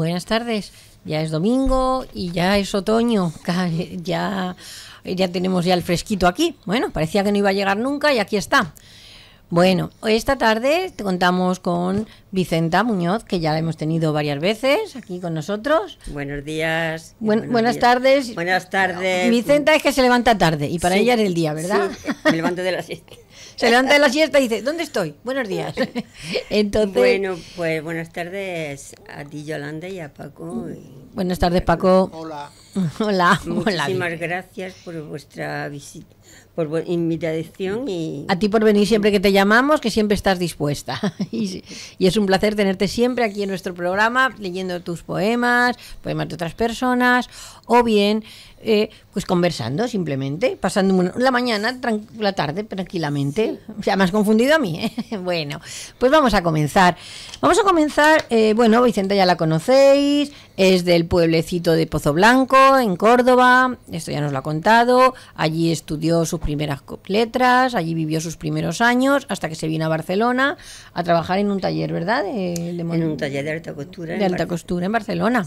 Buenas tardes. Ya es domingo y ya es otoño. Ya, ya tenemos ya el fresquito aquí. Bueno, parecía que no iba a llegar nunca y aquí está. Bueno, hoy esta tarde contamos con Vicenta Muñoz, que ya la hemos tenido varias veces aquí con nosotros. Buenos días. buenas tardes. Buenas tardes. Vicenta es que se levanta tarde y para ella es el día, ¿verdad? Sí. Me de la siesta. se levanta de la siesta y dice, ¿dónde estoy? Buenos días. Entonces, bueno, pues buenas tardes a ti, Yolanda, y a Paco. Buenas tardes, Paco. Hola. Hola. Muchísimas gracias por vuestra visita por invitación y... A ti por venir siempre que te llamamos, que siempre estás dispuesta. y, y, es un placer tenerte siempre aquí en nuestro programa, leyendo tus poemas, poemas de otras personas, o bien eh, pues conversando simplemente, pasando la mañana, la tarde tranquilamente. ya O sea, me has confundido a mí. ¿eh? Bueno, pues vamos a comenzar. Vamos a comenzar, eh, bueno, Vicenta ya la conocéis, es del pueblecito de Pozo Blanco, en Córdoba, esto ya nos lo ha contado, allí estudió sus primeras letras, allí vivió sus primeros años, hasta que se vino a Barcelona a trabajar en un taller, ¿verdad? en un taller de alta costura. De alta costura en Barcelona.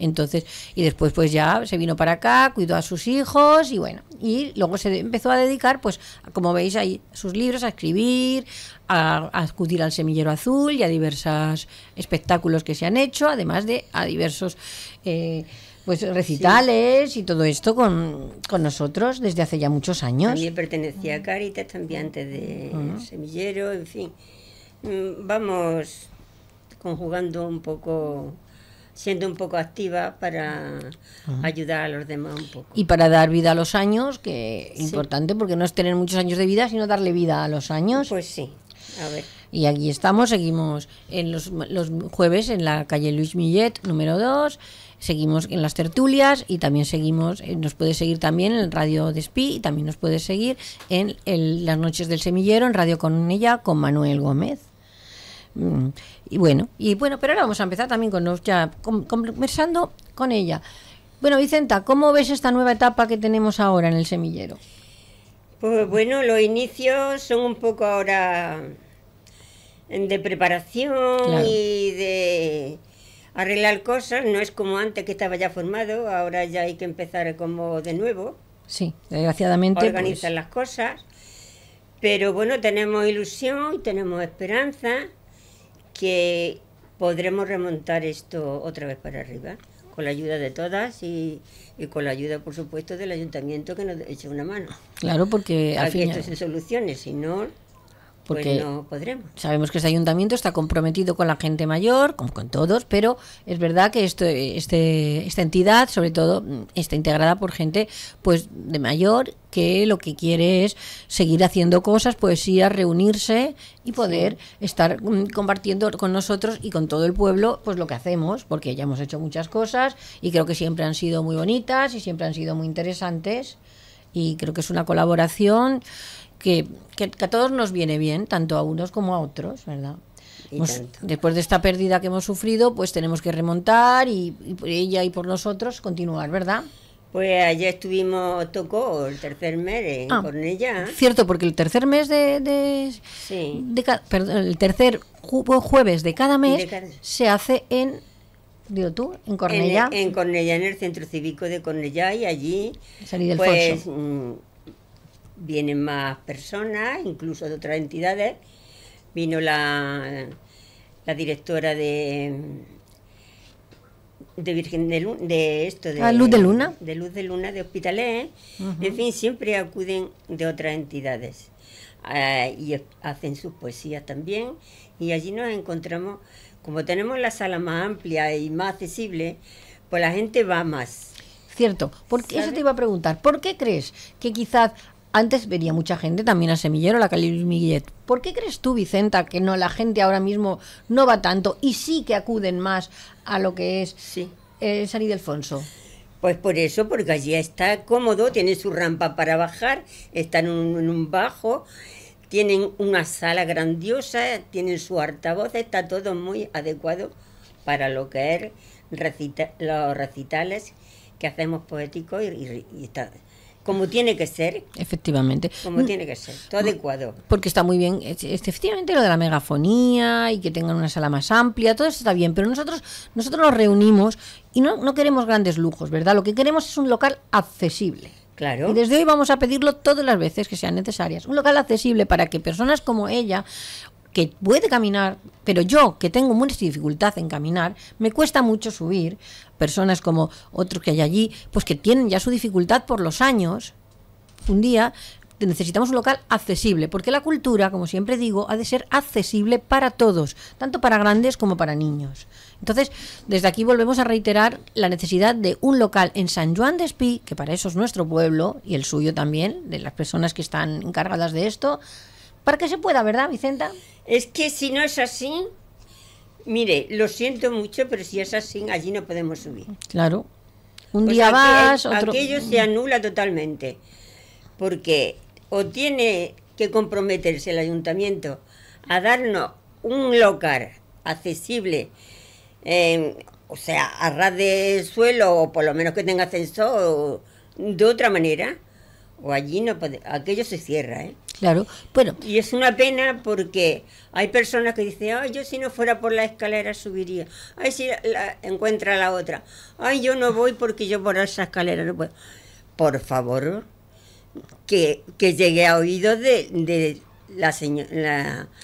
Entonces, y después pues ya se vino para acá, cuidó a sus hijos y bueno, y luego se empezó a dedicar, pues como veis ahí, sus libros, a escribir, a, acudir al Semillero Azul y a diversos espectáculos que se han hecho, además de a diversos... Eh, pues recitales y todo esto con, nosotros desde hace ya muchos años. También pertenecía a Caritas, también antes de Semillero, en fin. Mm, vamos conjugando un poco siendo un poco activa para ayudar a los demás un poco. Y para dar vida a los años, que es importante, porque no es tener muchos años de vida, sino darle vida a los años. Pues sí, Y aquí estamos, seguimos en los, los jueves en la calle Luis Millet, número 2, seguimos en las tertulias y también seguimos, eh, nos puedes seguir también en Radio Despí y también nos puedes seguir en las noches del semillero, en Radio con ella, con Manuel Gómez. Mm. Y bueno, y bueno, pero ahora vamos a empezar también con ya conversando con ella. Bueno, Vicenta, ¿cómo ves esta nueva etapa que tenemos ahora en el semillero? Pues bueno, los inicios son un poco ahora de preparación y de arreglar cosas. No es como antes que estaba ya formado, ahora ya hay que empezar como de nuevo. Sí, desgraciadamente. Pues Organizar las cosas. Pero bueno, tenemos ilusión y tenemos esperanza que podremos remontar esto otra vez para arriba, con la ayuda de todas y, con la ayuda, por supuesto, del ayuntamiento que nos eche una mano. Claro, porque al que esto se solucione, si no, pues porque sabemos que este ayuntamiento está comprometido con la gente mayor, con, con todos, pero es verdad que esto, este, esta entidad, sobre todo, está integrada por gente pues de mayor que lo que quiere es seguir haciendo cosas, pues ir a reunirse y poder estar mm, compartiendo con nosotros y con todo el pueblo pues lo que hacemos, porque ya hemos hecho muchas cosas y creo que siempre han sido muy bonitas y siempre han sido muy interesantes y creo que es una colaboración que, a todos nos viene bien, tanto a unos como a otros, ¿verdad? Pues, después de esta pérdida que hemos sufrido, pues tenemos que remontar y, por ella y por nosotros continuar, ¿verdad? Pues ayer estuvimos, tocó el tercer mes en ah, Cierto, porque el tercer mes de. el tercer jueves de cada mes se hace en. Digo tú, en Cornellá. En, en, Cornellá, en el centro cívico de Cornellá, y allí. Salí del pues, mm, vienen más personas, incluso de otras entidades. Vino la, la directora de de Virgen de, Luna, de esto de ah, Luz de Luna de Luz de Luna de hospitales en fin siempre acuden de otras entidades eh, y hacen sus poesías también y allí nos encontramos como tenemos la sala más amplia y más accesible pues la gente va más cierto porque eso te iba a preguntar por qué crees que quizás antes venía mucha gente también a Semillero, la Cali ¿Por qué crees tú, Vicenta, que no la gente ahora mismo no va tanto y sí que acuden más a lo que es sí. eh, San Ildefonso? Pues por eso, porque allí está cómodo, tiene su rampa para bajar, está en un, bajo, tienen una sala grandiosa, tienen su altavoz, está todo muy adecuado para lo que es los recitales que hacemos poéticos y, y, y está, como tiene que ser. Efectivamente. Como tiene que ser, todo mm, adecuado. Porque está muy bien, efectivamente, lo de la megafonía y que tengan una sala más amplia, todo eso está bien, pero nosotros, nosotros nos reunimos y no, no queremos grandes lujos, ¿verdad? Lo que queremos es un local accesible. Claro. Y desde hoy vamos a pedirlo todas las veces que sean necesarias. Un local accesible para que personas como ella que puede caminar, pero yo, que tengo mucha dificultad en caminar, me cuesta mucho subir. Personas como otros que hay allí, pues que tienen ya su dificultad por los años. Un día necesitamos un local accesible, porque la cultura, como siempre digo, ha de ser accesible para todos, tanto para grandes como para niños. Entonces, desde aquí volvemos a reiterar la necesidad de un local en San Juan de Espí, que para eso es nuestro pueblo y el suyo también, de las personas que están encargadas de esto, que se pueda, ¿verdad, Vicenta? Es que si no es así, mire, lo siento mucho, pero si es así, allí no podemos subir. Claro. Un día vas, Aquello se anula totalmente, porque o tiene que comprometerse el ayuntamiento a darnos un local accesible, em, o sea, a ras del suelo, o por lo menos que tenga ascenso de otra manera, o allí no puede, aquello se cierra, ¿eh? bueno. Y es una pena porque hay personas que dicen, ay, yo si no fuera por la escalera subiría, ay, si la, encuentra la otra, ay, yo no voy porque yo por esa escalera no puedo. Por favor, que, llegue a oídos de, la,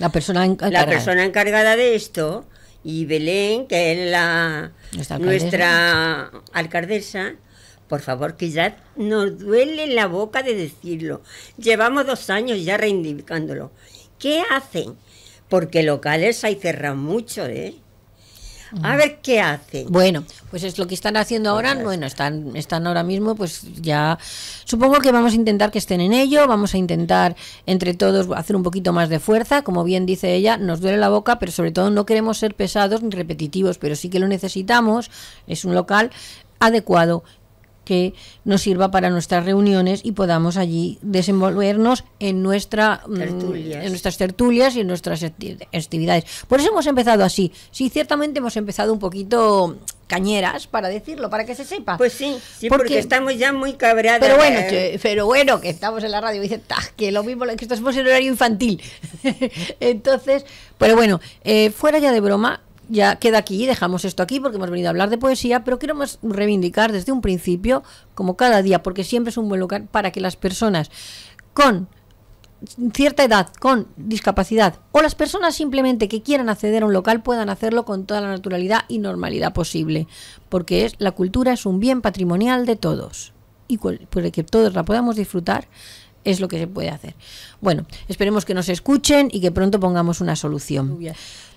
la, persona encargada. la persona encargada de esto y Belén, que es la nuestra alcaldesa por favor, que ya nos duele la boca de decirlo. Llevamos dos años ya reivindicándolo. ¿Qué hacen? Porque locales hay cerran mucho, ¿eh? A mm. ver qué hacen. Bueno, pues es lo que están haciendo ahora. Pues bueno, están, están ahora mismo, pues ya. Supongo que vamos a intentar que estén en ello. Vamos a intentar entre todos hacer un poquito más de fuerza. Como bien dice ella, nos duele la boca, pero sobre todo no queremos ser pesados ni repetitivos, pero sí que lo necesitamos. Es un local adecuado que nos sirva para nuestras reuniones y podamos allí desenvolvernos en, nuestra, mm, en nuestras tertulias y en nuestras actividades. Por eso hemos empezado así. Sí, ciertamente hemos empezado un poquito cañeras para decirlo, para que se sepa. Pues sí, porque, estamos ya muy cabreados Pero bueno, pero bueno, que estamos en la radio y dicen, ah, que lo mismo, que estamos en horario infantil. Entonces, pero bueno, eh, fuera ya de broma, ya queda aquí, dejamos esto aquí porque hemos venido a hablar de poesía, pero queremos reivindicar desde un principio, como cada día, porque siempre es un buen lugar para que las personas con cierta edad, con discapacidad, o las personas simplemente que quieran acceder a un local puedan hacerlo con toda la naturalidad y normalidad posible, porque es, la cultura es un bien patrimonial de todos y el pues, que todos la podamos disfrutar es lo que se puede hacer. Bueno, esperemos que nos escuchen y que pronto pongamos una solución.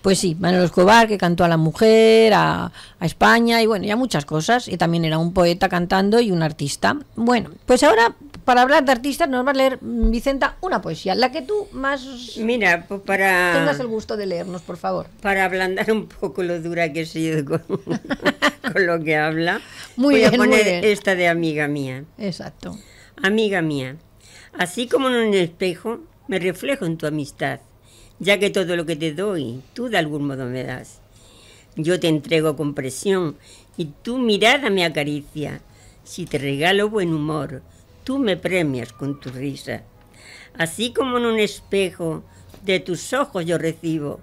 Pues sí, Manuel Escobar, que cantó a la mujer, a, España y bueno, ya muchas cosas. Y también era un poeta cantando y un artista. Bueno, pues ahora para hablar de artistas nos va a leer, Vicenta, una poesía, la que tú más Mira, pues para tengas el gusto de leernos, por favor. Para ablandar un poco lo dura que he sido con, lo que habla, muy voy bien, a esta de amiga mía. Exacto. Amiga mía, Así como en un espejo, me reflejo en tu amistad, ya que todo lo que te doy, tú de algún modo me das. Yo te entrego con presión y tu mirada me acaricia. Si te regalo buen humor, tú me premias con tu risa. Así como en un espejo, de tus ojos yo recibo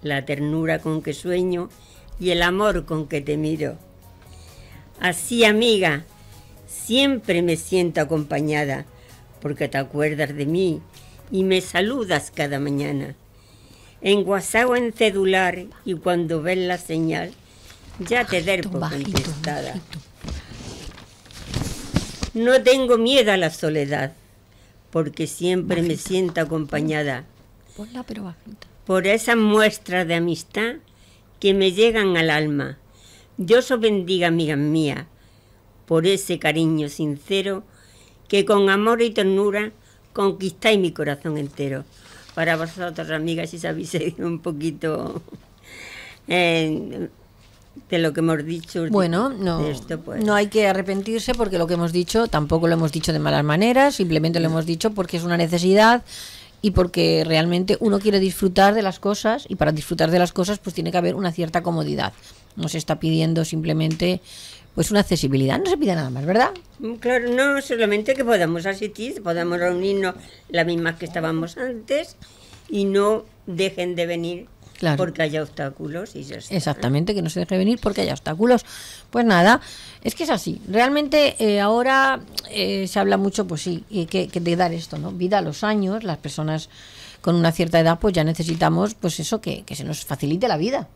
la ternura con que sueño y el amor con que te miro. Así, amiga, siempre me siento acompañada porque te acuerdas de mí y me saludas cada mañana. En WhatsApp o en celular y cuando ves la señal, ya te der contestada. No tengo miedo a la soledad, porque siempre me siento acompañada. Por esas muestras de amistad que me llegan al alma. Dios os bendiga, amigas mía, por ese cariño sincero que con amor y ternura conquistáis mi corazón entero. Para vosotras, amigas, si sabéis un poquito eh, de lo que hemos dicho. Bueno, no, pues. no hay que arrepentirse porque lo que hemos dicho tampoco lo hemos dicho de malas maneras, simplemente lo hemos dicho porque es una necesidad y porque realmente uno quiere disfrutar de las cosas y para disfrutar de las cosas pues tiene que haber una cierta comodidad. No se está pidiendo simplemente pues una accesibilidad. No se pide nada más, ¿verdad? Mm, claro, no, solamente que podamos asistir, podamos reunirnos las mismas que estábamos antes y no dejen de venir porque haya obstáculos y ¿eh? Exactamente, que no se deje venir porque haya obstáculos. Pues nada, es que es así. Realmente eh, ahora eh, se habla mucho, pues sí, que, de dar esto, ¿no? Vida a los años, las personas con una cierta edad, pues ya necesitamos, pues eso, que se nos facilite la vida.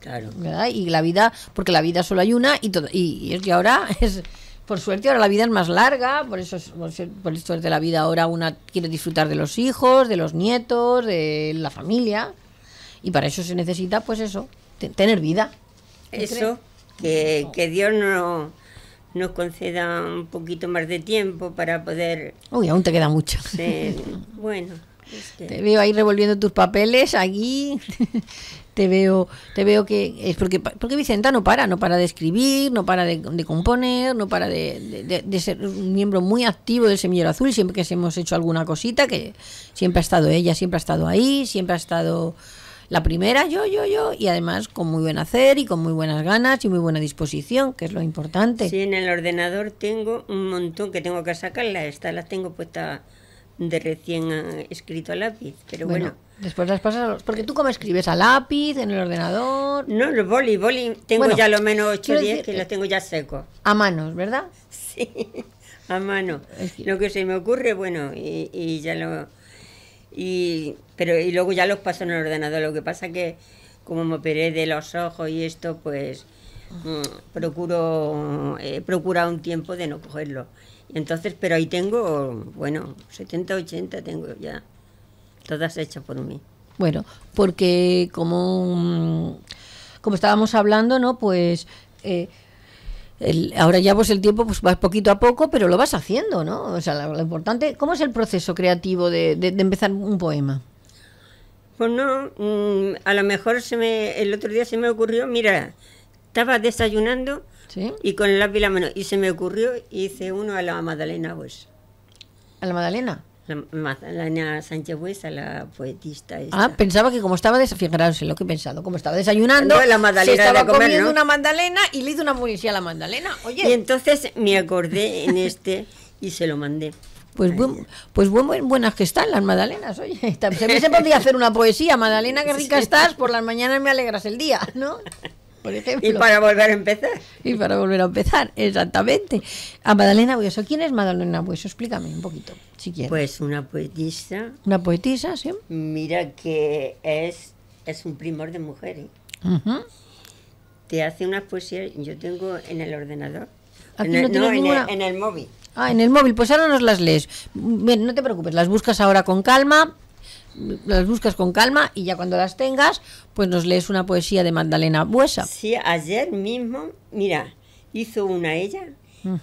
Claro. Y la vida, porque la vida solo hay una y, todo, y, es que ahora es por suerte ahora la vida es más larga, por eso por, por suerte la vida ahora una quiere disfrutar de los hijos, de los nietos, de la familia y para eso se necesita pues eso, tener vida. Eso que, que Dios no nos conceda un poquito más de tiempo para poder Uy, aún te queda mucho. bueno, te veo ahí revolviendo tus papeles aquí. te veo, te veo que es porque, porque Vicenta no para, no para de escribir, no para de, componer, no para de, ser un miembro muy activo del Semillero Azul, siempre que hemos hecho alguna cosita, que siempre ha estado ella, siempre ha estado ahí, siempre ha estado la primera, yo, yo, yo, y además con muy buen hacer y con muy buenas ganas y muy buena disposición, que es lo importante. Sí, en el ordenador tengo un montón que tengo que sacarlas, estas las tengo puestas de recién ah, escrito a lápiz, pero bueno, Después las pasas Porque tú cómo escribes, a lápiz, en el ordenador... No, los boli, boli, tengo ya lo menos 8 o 10 que los tengo ya secos. A manos, ¿verdad? Sí, a mano. Lo que se me ocurre, bueno, y, ya lo... Y, pero, y luego ya los paso en el ordenador, lo que pasa que como me operé de los ojos y esto, pues... Mm, procuro eh, procura un tiempo de no cogerlo entonces, pero ahí tengo, bueno, 70, 80 tengo ya, todas hechas por mí. Bueno, porque como, como estábamos hablando, ¿no? Pues eh, ahora ya pues el tiempo pues vas poquito a poco, pero lo vas haciendo, ¿no? O sea, lo, importante, ¿cómo es el proceso creativo de, de, empezar un poema? Pues no, mm, a lo mejor se me, el otro día se me ocurrió, mira, estaba desayunando y con el lápiz la mano. Y se me ocurrió, hice uno a la Madalena Buesa. ¿A la Madalena? La Madalena Sánchez a la poetista. Ah, pensaba que como estaba desayunando, lo que he pensado, como estaba desayunando, estaba comiendo una Magdalena y le hizo una poesía a la Magdalena. Oye. Y entonces me acordé en este y se lo mandé. Pues, pues buenas que están las madalenas oye. También se podría hacer una poesía, Madalena qué rica estás, por las mañanas me alegras el día, ¿no? Y para volver a empezar. Y para volver a empezar, exactamente. A Madalena Bueso. ¿Quién es Madalena Bueso? Explícame un poquito, si quieres. Pues una poetisa. Una poetisa, sí. Mira que es, es un primor de mujeres. Te hace unas poesías, yo tengo en el ordenador. Aquí no, en el móvil. Ah, en el móvil, pues ahora nos las lees. Bien, no te preocupes, las buscas ahora con calma las buscas con calma y ya cuando las tengas, pues nos lees una poesía de Magdalena Buesa. Sí, ayer mismo, mira, hizo una ella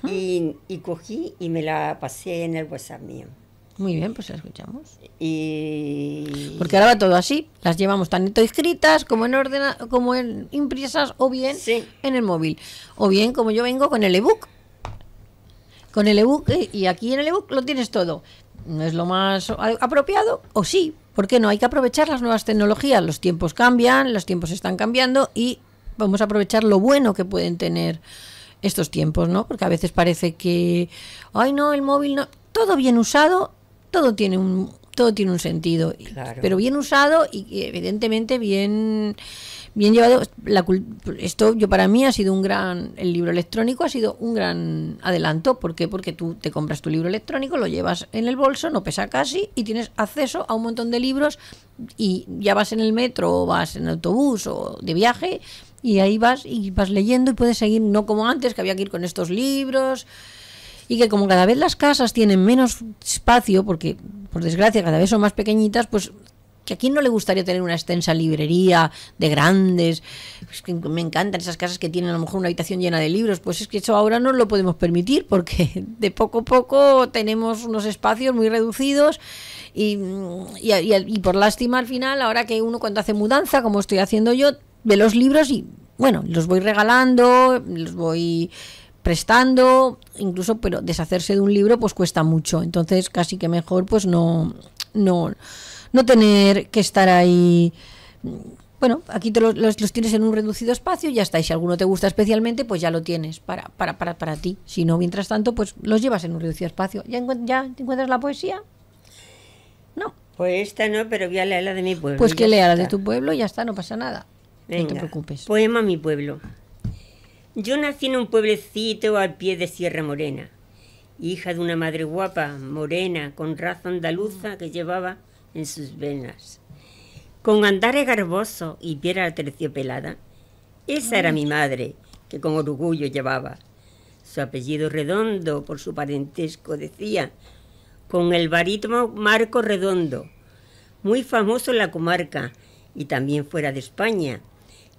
y, cogí y me la pasé en el WhatsApp mío. Muy bien, pues la escuchamos. Y... Porque ahora va todo así. Las llevamos tanto escritas como en orden, como en impresas o bien en el móvil. O bien como yo vengo con el ebook. Con el ebook eh, y aquí en el ebook lo tienes todo. No es lo más apropiado, o sí, ¿Por qué no? Hay que aprovechar las nuevas tecnologías. Los tiempos cambian, los tiempos están cambiando y vamos a aprovechar lo bueno que pueden tener estos tiempos, ¿no? Porque a veces parece que, ay no, el móvil no, todo bien usado, todo tiene un todo tiene un sentido, pero bien usado y evidentemente bien bien llevado. La, esto yo para mí ha sido un gran, el libro electrónico ha sido un gran adelanto. ¿Por qué? Porque tú te compras tu libro electrónico, lo llevas en el bolso, no pesa casi y tienes acceso a un montón de libros y ya vas en el metro o vas en autobús o de viaje y ahí vas y vas leyendo y puedes seguir, no como antes que había que ir con estos libros y que como cada vez las casas tienen menos espacio, porque por desgracia cada vez son más pequeñitas, pues que a quién no le gustaría tener una extensa librería de grandes, que me encantan esas casas que tienen a lo mejor una habitación llena de libros, pues es que eso ahora no lo podemos permitir porque de poco a poco tenemos unos espacios muy reducidos y, y, por lástima al final, ahora que uno cuando hace mudanza, como estoy haciendo yo, ve los libros y bueno, los voy regalando, los voy prestando, incluso, pero deshacerse de un libro pues cuesta mucho, entonces casi que mejor pues no, no no tener que estar ahí bueno, aquí te los, tienes en un reducido espacio, ya está. Y si alguno te gusta especialmente, pues ya lo tienes para, para, ti. Si no, mientras tanto, pues los llevas en un reducido espacio. ¿Ya, te encuentras la poesía? No. Pues esta no, pero voy a leer la de mi pueblo. Pues que lea la de tu pueblo y ya está, no pasa nada. no te preocupes. Poema Mi pueblo. Yo nací en un pueblecito al pie de Sierra Morena, hija de una madre guapa, morena, con raza andaluza que llevaba en sus venas. Con andar garboso y piedra terciopelada, esa era mi madre, que con orgullo llevaba. Su apellido redondo, por su parentesco, decía, con el barítomo Marco Redondo, muy famoso en la comarca y también fuera de España,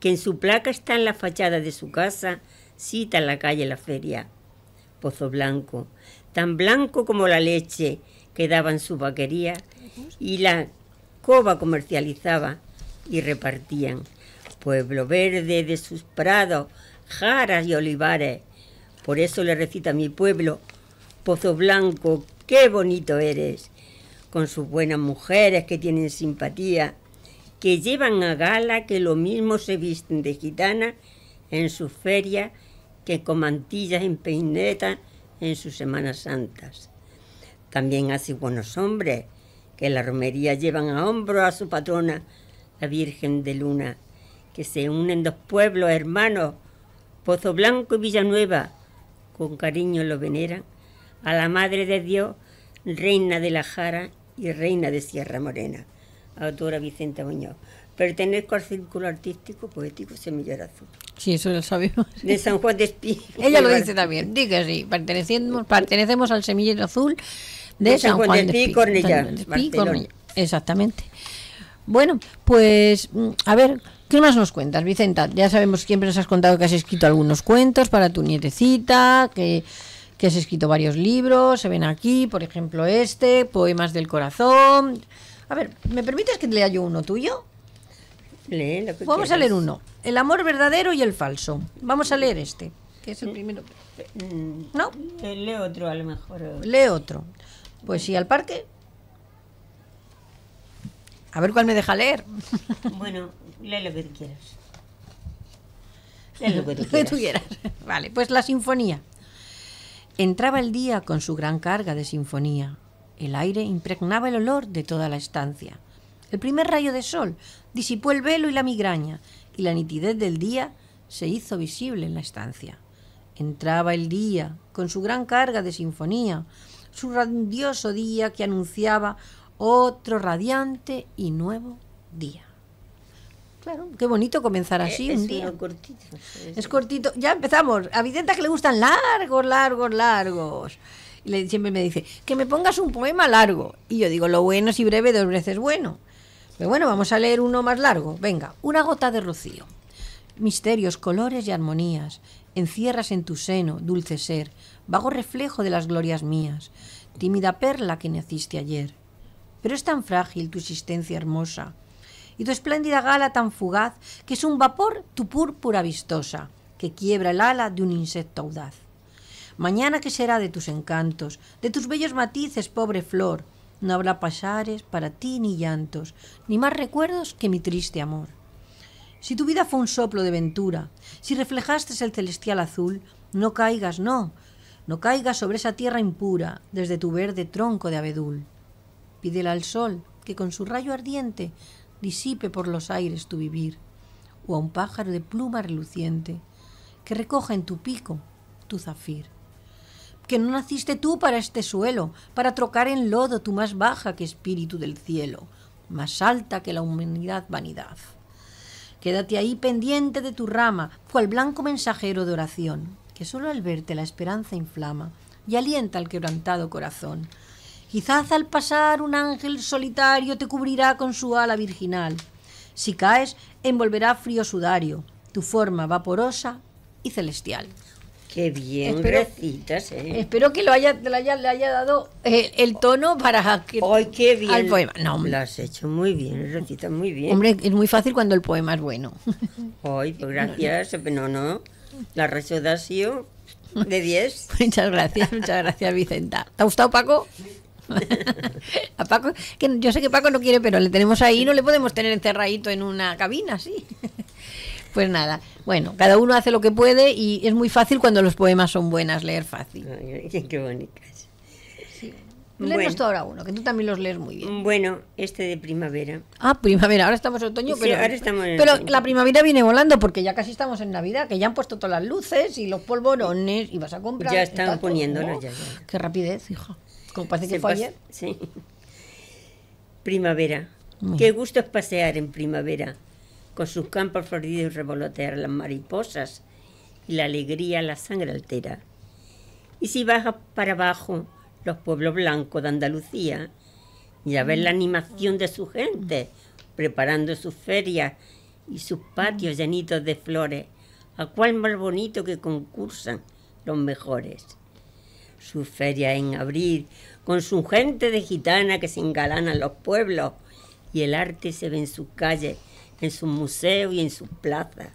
que en su placa está en la fachada de su casa, cita en la calle La Feria. Pozo Blanco, tan blanco como la leche que daba en su vaquería y la coba comercializaba y repartían. Pueblo verde de sus prados, jaras y olivares. Por eso le recita a mi pueblo, Pozo Blanco, qué bonito eres, con sus buenas mujeres que tienen simpatía, que llevan a gala que lo mismo se visten de gitana en sus ferias que con mantillas en peineta en sus Semanas Santas. También así buenos hombres, que la romería llevan a hombro a su patrona, la Virgen de Luna, que se unen dos pueblos hermanos, Pozo Blanco y Villanueva, con cariño lo veneran, a la Madre de Dios, Reina de la Jara y Reina de Sierra Morena, autora Vicente Muñoz. Pertenezco al Círculo Artístico Poético Semillero Azul. Sí, eso lo sabemos. De San Juan de Espíritu. Ella lo dice también, diga sí, pertenecemos al Semillero Azul de San Juan, Juan Exactamente. Bueno, pues mm, a ver, ¿qué más nos cuentas, Vicenta? Ya sabemos, que siempre nos has contado que has escrito algunos cuentos para tu nietecita, que, has escrito varios libros, se ven aquí, por ejemplo este, Poemas del Corazón. A ver, ¿me permites que lea yo uno tuyo? Lee lo que Vamos a leer uno, El amor verdadero y el falso. Vamos a leer este, que es el mm. primero. Mm. ¿No? Eh, Lee otro a lo mejor. Lee otro. Pues sí, al parque. A ver cuál me deja leer. Bueno, lee lo que tú quieras. Lee lo que tú quieras. quieras. Vale, pues la sinfonía. Entraba el día con su gran carga de sinfonía. El aire impregnaba el olor de toda la estancia. El primer rayo de sol disipó el velo y la migraña, y la nitidez del día se hizo visible en la estancia. Entraba el día con su gran carga de sinfonía grandioso día que anunciaba otro radiante y nuevo día. Claro, qué bonito comenzar así eh, un día. Cortito, es, cortito. Ya empezamos. A Vicenta que le gustan largos, largos, largos. Y siempre me dice, que me pongas un poema largo. Y yo digo, lo bueno si breve, dos veces bueno. Pero bueno, vamos a leer uno más largo. Venga, una gota de rocío. Misterios, colores y armonías. Encierras en tu seno, dulce ser, vago reflejo de las glorias mías, tímida perla que naciste ayer. Pero es tan frágil tu existencia hermosa, y tu espléndida gala tan fugaz, que es un vapor tu púrpura vistosa, que quiebra el ala de un insecto audaz. Mañana que será de tus encantos, de tus bellos matices, pobre flor, no habrá pasares para ti ni llantos, ni más recuerdos que mi triste amor. Si tu vida fue un soplo de ventura, si reflejaste el celestial azul, no caigas, no, no caiga sobre esa tierra impura desde tu verde tronco de abedul. Pídele al sol que con su rayo ardiente disipe por los aires tu vivir, o a un pájaro de pluma reluciente que recoja en tu pico tu zafir. Que no naciste tú para este suelo, para trocar en lodo tu más baja que espíritu del cielo, más alta que la humanidad vanidad. Quédate ahí pendiente de tu rama, cual blanco mensajero de oración, que solo al verte la esperanza inflama y alienta al quebrantado corazón. Quizás al pasar un ángel solitario te cubrirá con su ala virginal. Si caes, envolverá frío sudario, tu forma vaporosa y celestial. Qué bien, espero, eh. Espero que lo haya, le haya dado eh, el, tono para que. ¡Ay, qué bien! Al poema. lo has hecho muy bien, recitas muy bien. Hombre, es muy fácil cuando el poema es bueno. ¡Ay, pues gracias! No, no. no. La receta de 10. muchas gracias, muchas gracias, Vicenta. ¿Te ha gustado, Paco? a Paco, que yo sé que Paco no quiere, pero le tenemos ahí, no le podemos tener encerradito en una cabina, sí. Pues nada, bueno, cada uno hace lo que puede y es muy fácil cuando los poemas son buenas, leer fácil. qué bonitas. Léenos ahora uno, que tú también los lees muy bien. Bueno, este de primavera. Ah, primavera, ahora estamos en otoño, sí, pero, ahora estamos en pero la primavera viene volando porque ya casi estamos en Navidad, que ya han puesto todas las luces y los polvorones y vas a comprar. Ya están poniéndolos oh, ya, Qué rapidez, hija. Como parece que fue ayer. Sí. Primavera. Qué gusto es pasear en primavera, con sus campos floridos y revolotear las mariposas y la alegría la sangre altera. Y si baja para abajo los pueblos blancos de Andalucía y a ver la mm. animación de su gente preparando sus ferias y sus mm. patios llenitos de flores, a cuál más bonito que concursan los mejores. Su feria en abril, con su gente de gitana que se engalanan los pueblos y el arte se ve en sus calles, en sus museos y en sus plazas.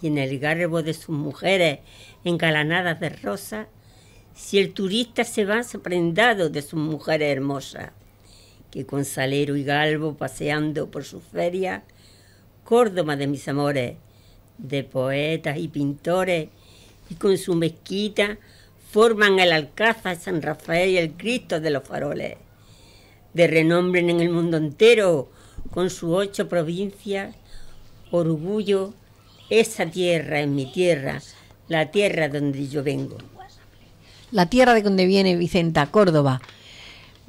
Y en el garbo de sus mujeres, engalanadas de rosas si el turista se va sorprendado de sus mujeres hermosas, que con salero y galvo paseando por sus ferias, Córdoba de mis amores, de poetas y pintores, y con su mezquita forman el Alcázar San Rafael y el Cristo de los Faroles, de renombre en el mundo entero, con sus ocho provincias, orgullo, esa tierra es mi tierra, la tierra donde yo vengo la tierra de donde viene Vicenta, Córdoba.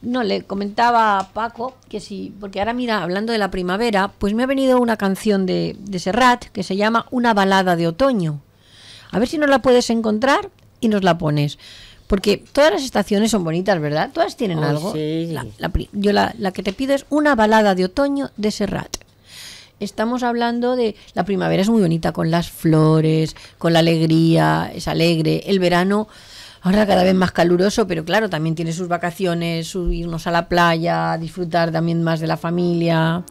No, le comentaba a Paco que sí, porque ahora mira, hablando de la primavera, pues me ha venido una canción de, Serrat que se llama Una balada de otoño. A ver si nos la puedes encontrar y nos la pones. Porque todas las estaciones son bonitas, ¿verdad? Todas tienen oh, algo. yo la, la que te pido es Una balada de otoño de Serrat estamos hablando de la primavera es muy bonita con las flores, con la alegría, es alegre, el verano ahora cada vez más caluroso, pero claro, también tiene sus vacaciones, subirnos irnos a la playa, disfrutar también más de la familia.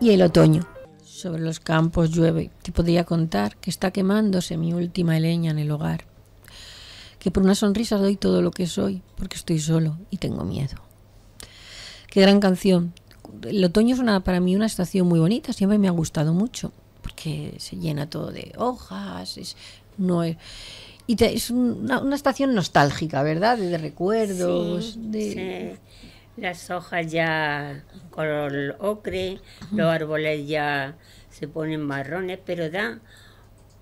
y el otoño. Sobre los campos llueve. Te podría contar que está quemándose mi última leña en el hogar. Que por una sonrisa doy todo lo que soy, porque estoy solo y tengo miedo. Qué gran canción. El otoño es una, para mí una estación muy bonita, siempre me ha gustado mucho porque se llena todo de hojas, es, no es, y es una, una, estación nostálgica, ¿verdad? De, recuerdos. de... Las hojas ya color ocre, los árboles ya se ponen marrones, pero da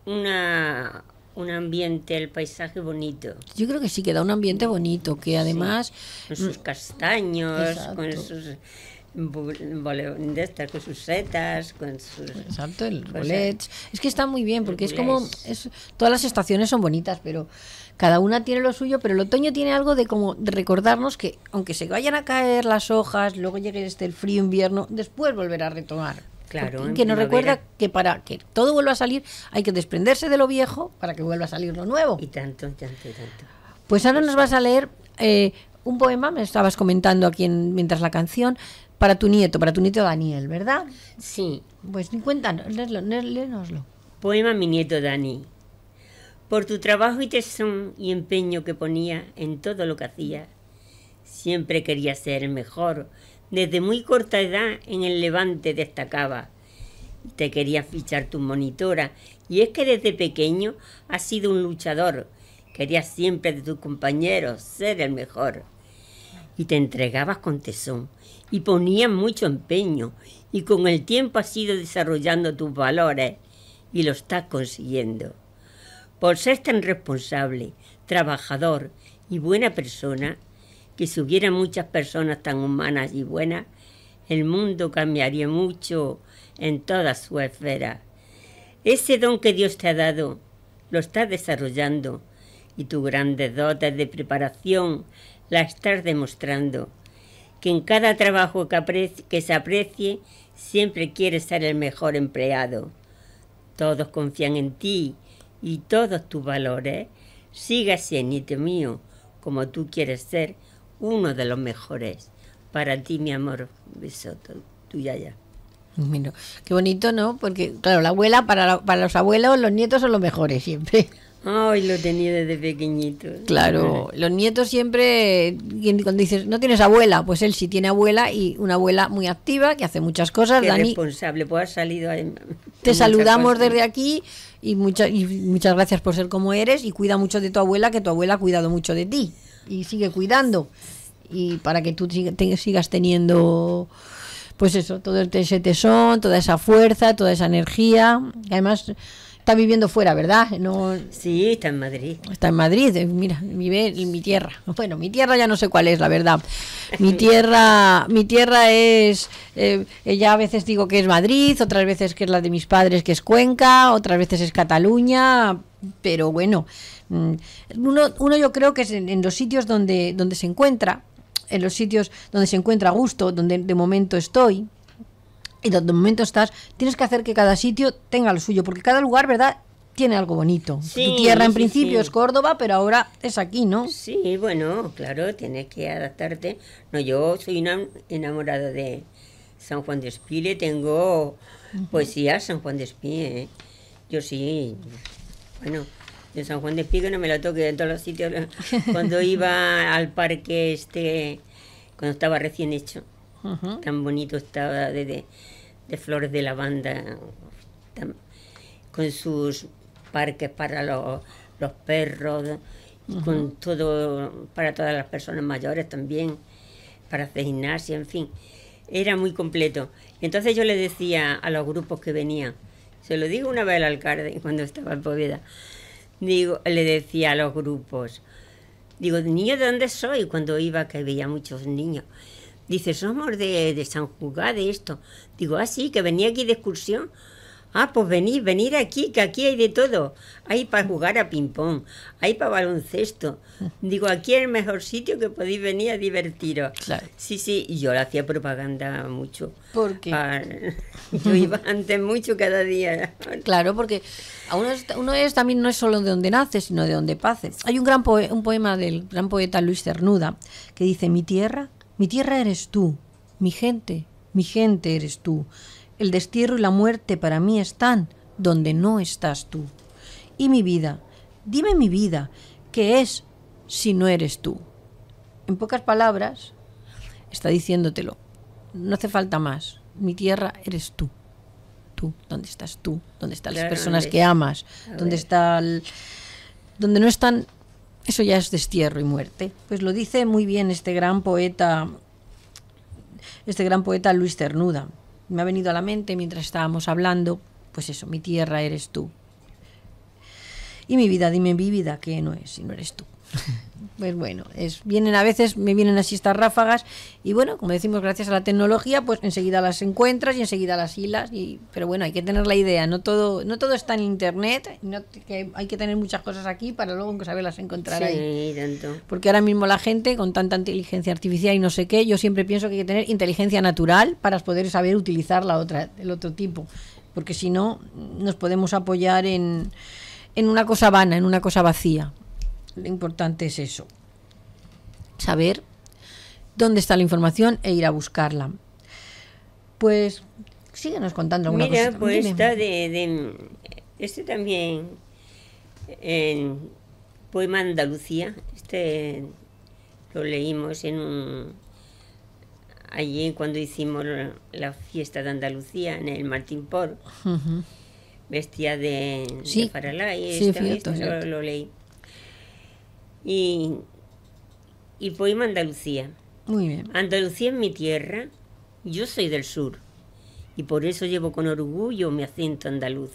una un ambiente, el paisaje bonito. Yo creo que sí, que da un ambiente bonito, que además... con sus castaños, con sus de estar con sus setas, con sus... Exacto, el bolets. Es que está muy bien, porque es como... Es, todas las estaciones son bonitas, pero cada una tiene lo suyo, pero el otoño tiene algo de como recordarnos que aunque se vayan a caer las hojas, luego llegue este el frío invierno, después volverá a retomar. Claro, que nos recuerda que para que todo vuelva a salir hay que desprenderse de lo viejo para que vuelva a salir lo nuevo. Y tanto, tanto, tanto. Pues ahora pues nos vas a leer eh, un poema, me estabas comentando aquí mientras la canción, para tu nieto, para tu nieto Daniel, ¿verdad? Sí. Pues cuéntanos, léelo, Poema Mi nieto Dani. Por tu trabajo y tesón y empeño que ponía en todo lo que hacía, siempre quería ser el mejor. Desde muy corta edad en el levante destacaba. Te quería fichar tu monitora y es que desde pequeño has sido un luchador. Querías siempre de tus compañeros ser el mejor. Y te entregabas con tesón y ponías mucho empeño y con el tiempo has ido desarrollando tus valores y lo estás consiguiendo. Por ser tan responsable, trabajador y buena persona, que si hubiera muchas personas tan humanas y buenas, el mundo cambiaría mucho en toda su esfera. Ese don que Dios te ha dado, lo estás desarrollando y tus grandes dotes de preparación la estás demostrando que en cada trabajo que, que se aprecie siempre quieres ser el mejor empleado. Todos confían en ti y todos tus valores. Siga siendo mío, como tú quieres ser uno de los mejores. Para ti, mi amor, beso tuya ya. Bueno, qué bonito, ¿no? Porque, claro, la abuela, para, para los abuelos, los nietos son los mejores siempre. Ay, lo tenía desde pequeñito. Claro, los nietos siempre, cuando dices, no tienes abuela, pues él sí tiene abuela y una abuela muy activa que hace muchas cosas. Qué responsable, pues salido. te saludamos desde aquí y, muchas y muchas gracias por ser como eres y cuida mucho de tu abuela, que tu abuela ha cuidado mucho de ti y sigue cuidando. Y para que tú sigas teniendo pues eso, todo ese tesón, toda esa fuerza, toda esa energía. Además, está viviendo fuera, ¿verdad? No, sí, está en Madrid. Está en Madrid, eh, mira, en mi tierra. Bueno, mi tierra ya no sé cuál es, la verdad. Mi tierra, mi tierra es, eh, ya a veces digo que es Madrid, otras veces que es la de mis padres, que es Cuenca, otras veces es Cataluña, pero bueno, mm, uno, uno yo creo que es en, los sitios donde, donde se encuentra, en los sitios donde se encuentra a gusto, donde de momento estoy, y donde momento estás, tienes que hacer que cada sitio tenga lo suyo, porque cada lugar, ¿verdad? Tiene algo bonito. tu tierra en principio es Córdoba, pero ahora es aquí, ¿no? Sí, bueno, claro, tienes que adaptarte. No, yo soy una enamorada de San Juan de Espí, tengo poesía San Juan de Espí. ¿eh? Yo sí, bueno, de San Juan de Espí no me la toque en todos los sitios. Cuando iba al parque este, cuando estaba recién hecho, tan bonito estaba, de, flores de lavanda, con sus parques para los, perros, con todo, para todas las personas mayores también, para hacer gimnasia, en fin. Era muy completo. entonces yo le decía a los grupos que venían, se lo digo una vez al alcalde cuando estaba en Poveda, digo, le decía a los grupos, digo, niño, ¿de dónde soy? Cuando iba, que veía muchos niños. Dice, somos de, de San Juan, de esto. Digo, ah, sí, que venía aquí de excursión. Ah, pues venid, venid aquí, que aquí hay de todo. Hay para jugar a ping-pong, hay para baloncesto. Digo, aquí es el mejor sitio que podéis venir a divertiros. Sí, sí, y yo le hacía propaganda mucho. ¿Por qué? Ah, yo iba antes mucho cada día. Claro, porque uno es, también no es solo de donde nace, sino de donde pase. Hay un gran un poema del gran poeta Luis Cernuda que dice: Mi tierra mi tierra eres tú, mi gente, mi gente eres tú. El destierro y la muerte para mí están donde no estás tú. Y mi vida, dime mi vida, ¿qué es si no eres tú? En pocas palabras, está diciéndotelo. No hace falta más. Mi tierra eres tú. Tú, ¿dónde estás tú? ¿Dónde están las personas que amas? ¿Dónde está donde no están eso ya es destierro y muerte. Pues lo dice muy bien este gran poeta, este gran poeta Luis Ternuda. Me ha venido a la mente mientras estábamos hablando, pues eso, mi tierra eres tú. Y mi vida, dime mi vida, que no es, si no eres tú. Pues bueno, es, vienen a veces, me vienen así estas ráfagas y bueno, como decimos, gracias a la tecnología, pues enseguida las encuentras y enseguida las hilas. Y, pero bueno, hay que tener la idea, no todo, no todo está en internet, hay que tener muchas cosas aquí para luego saberlas encontrar sí, ahí. Tanto. Porque ahora mismo la gente con tanta inteligencia artificial y no sé qué, yo siempre pienso que hay que tener inteligencia natural para poder saber utilizar la otra, el otro tipo, porque si no, nos podemos apoyar en una cosa vana, en una cosa vacía. Lo importante es eso, saber dónde está la información e ir a buscarla. Pues síguenos contando alguna Mira, pues está de, este también en poema Andalucía, este lo leímos en allí cuando hicimos la fiesta de Andalucía en el Martín Por. bestia de, sí. Faralay, sí, lo leí y, y poema Andalucía. Muy bien. Andalucía es mi tierra, yo soy del sur y por eso llevo con orgullo mi acento andaluz.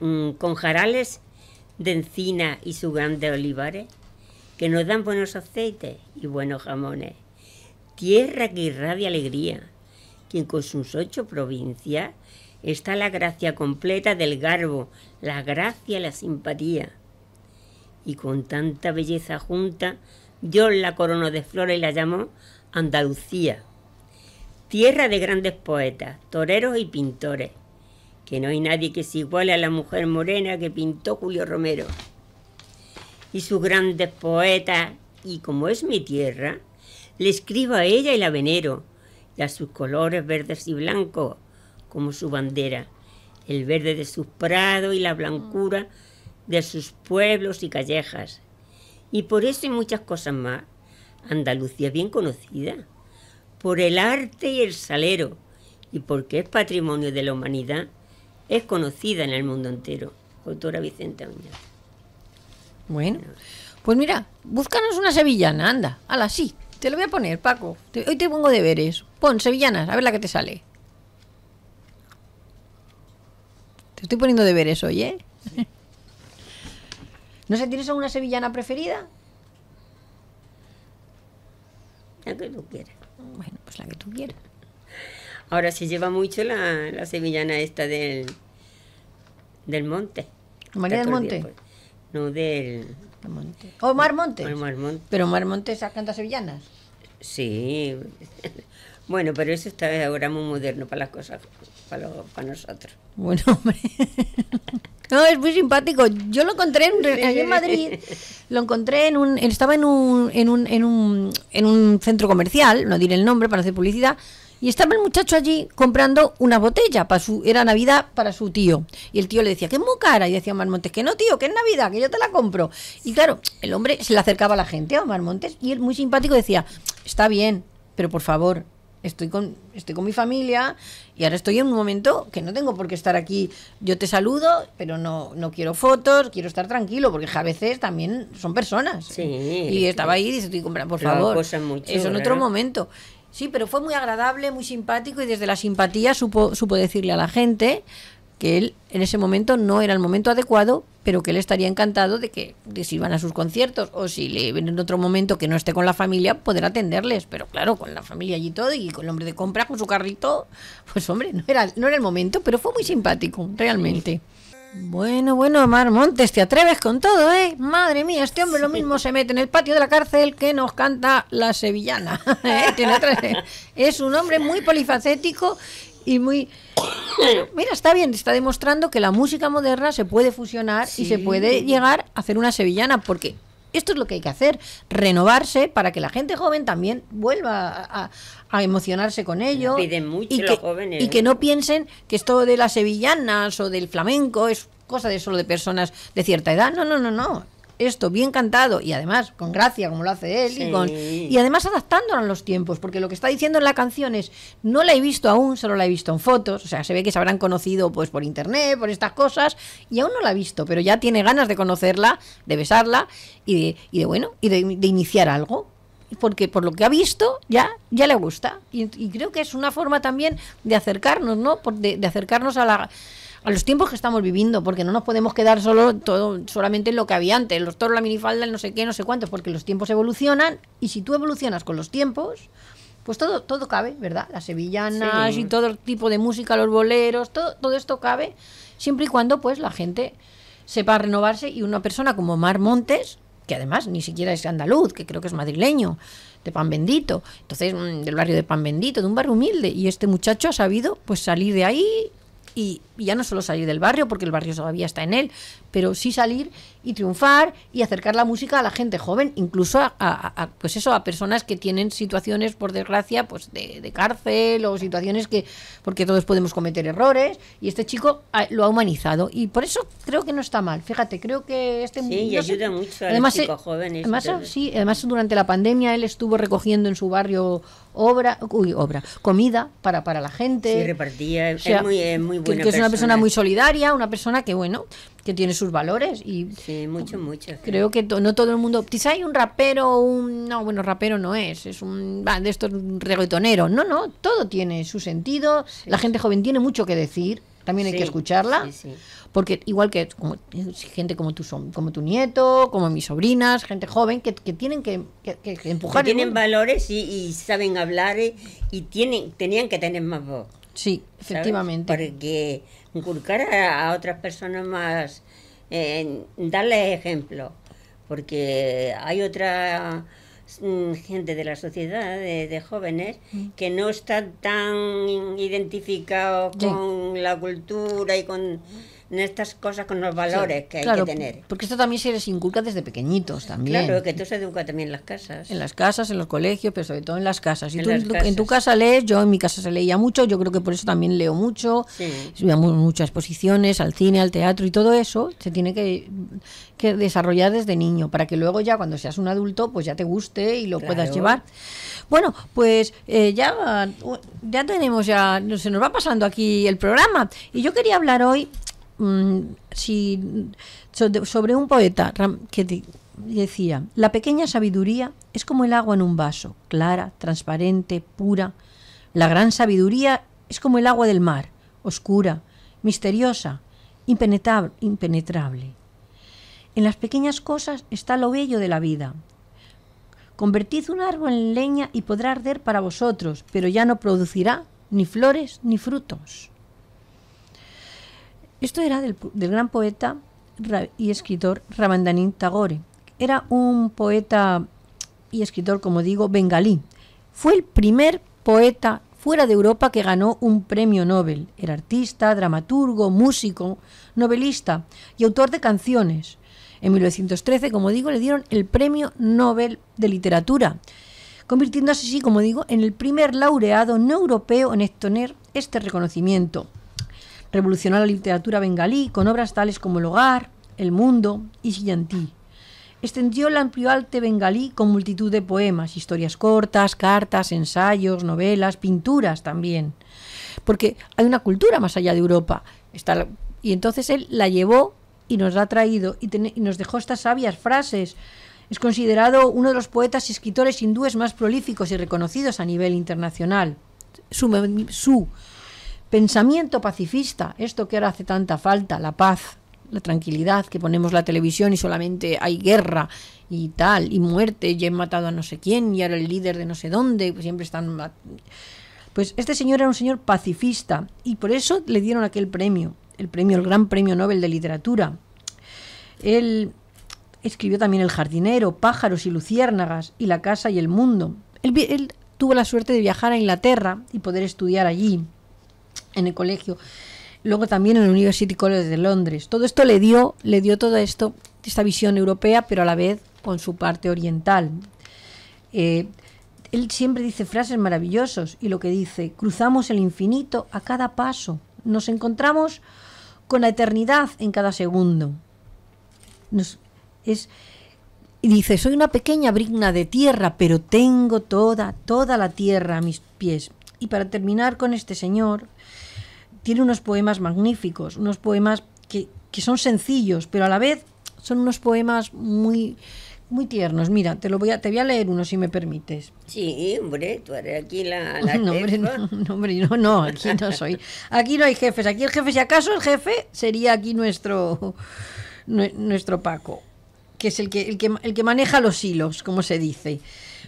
Mm, con jarales de encina y su grande olivares que nos dan buenos aceites y buenos jamones. Tierra que irradia alegría, quien con sus ocho provincias está la gracia completa del garbo, la gracia la simpatía y con tanta belleza junta, yo la coronó de flores y la llamó Andalucía, tierra de grandes poetas, toreros y pintores, que no hay nadie que se iguale a la mujer morena que pintó Julio Romero. Y sus grandes poetas, y como es mi tierra, le escribo a ella y la venero, y a sus colores verdes y blancos, como su bandera, el verde de sus prados y la blancura de sus pueblos y callejas. Y por eso y muchas cosas más, Andalucía es bien conocida, por el arte y el salero, y porque es patrimonio de la humanidad, es conocida en el mundo entero. Autora Vicente Muñoz. Bueno, pues mira, búscanos una sevillana, anda, ala, sí, te lo voy a poner, Paco. hoy te pongo deberes. Pon sevillanas, a ver la que te sale. Te estoy poniendo deberes hoy, ¿eh? No sé, ¿tienes alguna sevillana preferida? La que tú quieras. Bueno, pues la que tú quieras. Ahora se lleva mucho la, sevillana esta del, del monte. ¿María del monte? No, del... Monte. ¿O Mar Montes? Mar Montes. ¿Pero Mar Montes canta sevillanas? Sí. bueno, pero eso está ahora muy moderno para las cosas para, nosotros. Bueno, hombre. No, es muy simpático. Yo lo encontré en, en Madrid. Lo encontré en un. Estaba en un, en un, en un, centro comercial, no diré el nombre para hacer publicidad. Y estaba el muchacho allí comprando una botella. Para su, era Navidad para su tío. Y el tío le decía, que es muy cara. Y decía Omar Montes, que no, tío, que es Navidad, que yo te la compro. Y claro, el hombre se le acercaba a la gente, a Omar Montes, y él muy simpático decía, está bien, pero por favor, estoy con, estoy con mi familia y ahora estoy en un momento que no tengo por qué estar aquí. Yo te saludo, pero no, no quiero fotos, quiero estar tranquilo, porque a veces también son personas. y estaba ahí y dice, estoy comprando, por favor. eso en ¿eh? otro momento. Sí, pero fue muy agradable, muy simpático y desde la simpatía supo, supo decirle a la gente que él en ese momento no era el momento adecuado, pero que él estaría encantado de que de si van a sus conciertos o si le ven en otro momento que no esté con la familia, poder atenderles. Pero claro, con la familia allí todo y con el hombre de compra, con su carrito, pues hombre, no era, no era el momento, pero fue muy simpático, realmente. Bueno, bueno, Mar Montes, te atreves con todo, ¿eh? Madre mía, este hombre lo mismo se mete en el patio de la cárcel que nos canta la sevillana. ¿eh? Es un hombre muy polifacético y muy... mira, está bien, está demostrando que la música moderna se puede fusionar y se puede llegar a hacer una sevillana, porque esto es lo que hay que hacer, renovarse para que la gente joven también vuelva a, emocionarse con ello. y que, Y que no piensen que esto de las sevillanas o del flamenco es cosa de solo de personas de cierta edad. No, no, no, no esto bien cantado y además con gracia como lo hace él y, con, y además adaptándolo a los tiempos, porque lo que está diciendo en la canción es, no la he visto aún, solo la he visto en fotos, o sea, se ve que se habrán conocido pues por internet, por estas cosas, y aún no la ha visto, pero ya tiene ganas de conocerla, de besarla y de, de bueno, y de, iniciar algo porque por lo que ha visto ya ya le gusta y, creo que es una forma también de acercarnos no de, de acercarnos a la a los tiempos que estamos viviendo, porque no nos podemos quedar solo todo, solamente en lo que había antes, los toros, la minifalda, el no sé qué, no sé cuántos, porque los tiempos evolucionan y si tú evolucionas con los tiempos, pues todo, todo cabe, ¿verdad? Las sevillanas y todo tipo de música, los boleros, todo, todo esto cabe, siempre y cuando pues la gente sepa renovarse y una persona como Mar Montes, que además ni siquiera es andaluz, que creo que es madrileño, de Pan Bendito, entonces mm, del barrio de Pan Bendito, de un barrio humilde, y este muchacho ha sabido pues salir de ahí y, y ya no solo salir del barrio, porque el barrio todavía está en él, pero sí salir y triunfar y acercar la música a la gente joven, incluso a, pues eso, a personas que tienen situaciones, por desgracia, pues de, cárcel o situaciones que, porque todos podemos cometer errores, y este chico lo ha humanizado. Y por eso creo que no está mal, fíjate, creo que este... Sí, y ayuda mucho a además, los Además, durante la pandemia él estuvo recogiendo en su barrio obra, obra, comida para, para la gente. Sí, repartía, es muy, buena persona muy solidaria, una persona que, bueno, que tiene sus valores. Y sí, mucho, pues, mucho. Creo que no todo el mundo. Quizá hay un rapero, un. No, bueno, rapero no es, es un. de estos reggaetonero. No, no, todo tiene su sentido. La gente joven tiene mucho que decir también hay que escucharla porque igual que gente como tu como tu nieto como mis sobrinas gente joven que, tienen que, empujar tienen valores y, saben hablar eh, y tienen tenían que tener más voz sí efectivamente porque inculcar a, otras personas más, darles ejemplo, porque hay otra mm, gente de la sociedad, de, jóvenes, mm. que no están tan identificados con la cultura y con en estas cosas con los valores que hay que tener. Porque esto también se les inculca desde pequeñitos también. Claro, que tú se educa también en las casas. En las casas, en los colegios, pero sobre todo en las casas. en tú en tu, casa lees, yo en mi casa se leía mucho, yo creo que por eso también leo mucho, sí. muchas exposiciones, al cine, al teatro y todo eso se tiene que, desarrollar desde niño para que luego ya cuando seas un adulto pues ya te guste y lo puedas llevar. Bueno, pues eh, ya, ya tenemos, ya se nos va pasando aquí el programa y yo quería hablar hoy Mm, sobre un poeta que decía, la pequeña sabiduría es como el agua en un vaso, clara, transparente, pura. La gran sabiduría es como el agua del mar, oscura, misteriosa, impenetrable. impenetrable. En las pequeñas cosas está lo bello de la vida. Convertid un árbol en leña y podrá arder para vosotros, pero ya no producirá ni flores ni frutos. Esto era del, gran poeta y escritor Ramandanin Tagore. Era un poeta y escritor, como digo, bengalí. Fue el primer poeta fuera de Europa que ganó un premio Nobel. Era artista, dramaturgo, músico, novelista y autor de canciones. En 1913, como digo, le dieron el premio Nobel de Literatura, convirtiéndose así, como digo, en el primer laureado no europeo en obtener este reconocimiento. Revolucionó la literatura bengalí con obras tales como El Hogar, El Mundo y Siyantí. Extendió el amplio arte bengalí con multitud de poemas, historias cortas, cartas, ensayos, novelas, pinturas también. Porque hay una cultura más allá de Europa. Está, y entonces él la llevó y nos la ha traído y, nos dejó estas sabias frases. Es considerado uno de los poetas y escritores hindúes más prolíficos y reconocidos a nivel internacional. Su, su, Pensamiento pacifista, esto que ahora hace tanta falta, la paz, la tranquilidad, que ponemos la televisión y solamente hay guerra y tal, y muerte, y he matado a no sé quién, y ahora el líder de no sé dónde, pues siempre están... Pues este señor era un señor pacifista y por eso le dieron aquel premio, el premio, el gran premio Nobel de Literatura. Él escribió también El jardinero, Pájaros y luciérnagas, y La casa y el mundo. él tuvo la suerte de viajar a Inglaterra y poder estudiar allí en el colegio, luego también en el University College de Londres. Todo esto le dio, le dio todo esto, esta visión europea, pero a la vez con su parte oriental. Eh, él siempre dice frases maravillosas y lo que dice, cruzamos el infinito a cada paso, nos encontramos con la eternidad en cada segundo. es, y dice, soy una pequeña brigna de tierra, pero tengo toda, toda la tierra a mis pies. Y para terminar con este señor, tiene unos poemas magníficos, unos poemas que, son sencillos, pero a la vez son unos poemas muy muy tiernos. Mira, te lo voy a, te voy a leer uno si me permites. Sí, hombre, tú eres aquí la, no, hombre, no, no, aquí no soy. Aquí no hay jefes. Aquí el jefe, si acaso el jefe sería aquí nuestro nuestro Paco, que es el que el que, el que maneja los hilos, como se dice.